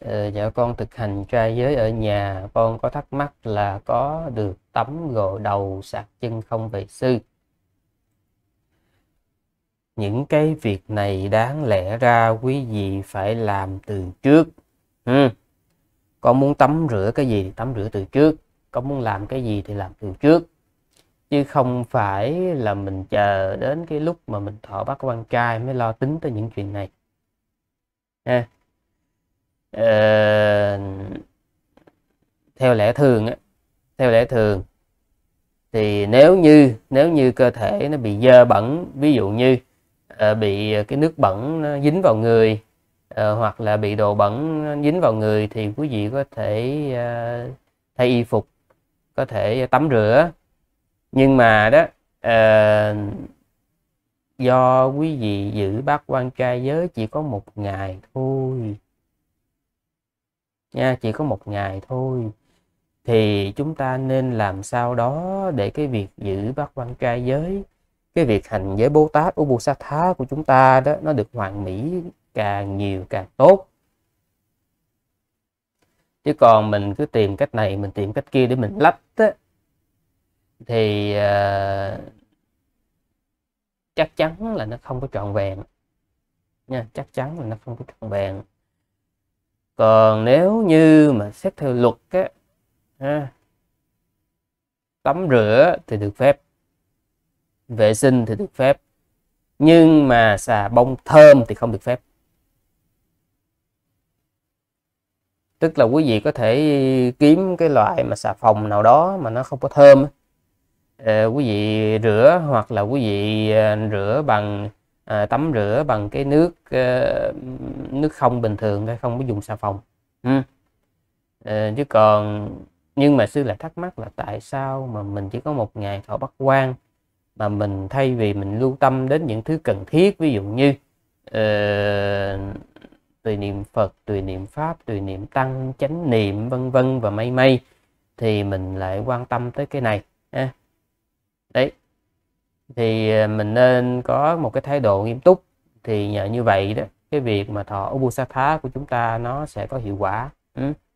ừ, dạ con thực hành trai giới ở nhà con có thắc mắc là có được tắm gội đầu sạc chân không về sư những cái việc này đáng lẽ ra quý vị phải làm từ trước ừ. con muốn tắm rửa cái gì thì tắm rửa từ trước con muốn làm cái gì thì làm từ trước chứ không phải là mình chờ đến cái lúc mà mình thọ bát quan trai mới lo tính tới những chuyện này ha à Ờ, theo lẽ thường á, theo lẽ thường thì nếu như nếu như cơ thể nó bị dơ bẩn ví dụ như uh, bị cái nước bẩn nó dính vào người uh, hoặc là bị đồ bẩn nó dính vào người thì quý vị có thể uh, thay y phục có thể tắm rửa nhưng mà đó uh, do quý vị giữ bát quan trai giới chỉ có một ngày thôi nha chỉ có một ngày thôi thì chúng ta nên làm sao đó để cái việc giữ bát quan trai giới cái việc hành giới Bồ Tát tha của chúng ta đó nó được hoàn mỹ càng nhiều càng tốt chứ còn mình cứ tìm cách này mình tìm cách kia để mình lách á, thì uh, chắc chắn là nó không có trọn vẹn nha chắc chắn là nó không có trọn vẹn còn nếu như mà xét theo luật á tắm rửa thì được phép vệ sinh thì được phép nhưng mà xà bông thơm thì không được phép tức là quý vị có thể kiếm cái loại mà xà phòng nào đó mà nó không có thơm ờ, quý vị rửa hoặc là quý vị ờ, rửa bằng à, tắm rửa bằng cái nước uh, nước không bình thường thôi không có dùng xà phòng ừ. à, chứ còn nhưng mà sư lại thắc mắc là tại sao mà mình chỉ có một ngày thọ bắt quan mà mình thay vì mình lưu tâm đến những thứ cần thiết ví dụ như uh, tùy niệm Phật tùy niệm pháp tùy niệm tăng chánh niệm vân vân và mây mây thì mình lại quan tâm tới cái này ha. đấy thì à, mình nên có một cái thái độ nghiêm túc thì nhờ như vậy đó cái việc mà thọ ubu sát phá của chúng ta nó sẽ có hiệu quả ừ.